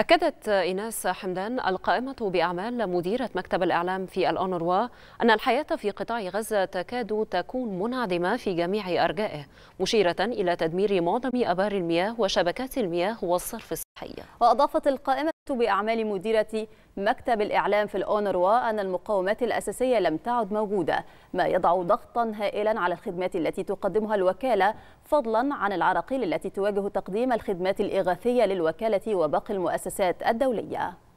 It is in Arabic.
أكدت إيناس حمدان القائمة بأعمال مديرة مكتب الإعلام في الأونروا أن الحياة في قطاع غزة تكاد تكون منعدمة في جميع أرجائه مشيرة إلى تدمير معظم أبار المياه وشبكات المياه والصرف الصحية وأضافت القائمة بأعمال مديرة مكتب الإعلام في الأونروا أن المقاومات الأساسية لم تعد موجودة ما يضع ضغطا هائلا على الخدمات التي تقدمها الوكالة فضلا عن العراقيل التي تواجه تقديم الخدمات الإغاثية للوكالة وباقي المؤسسات الدولية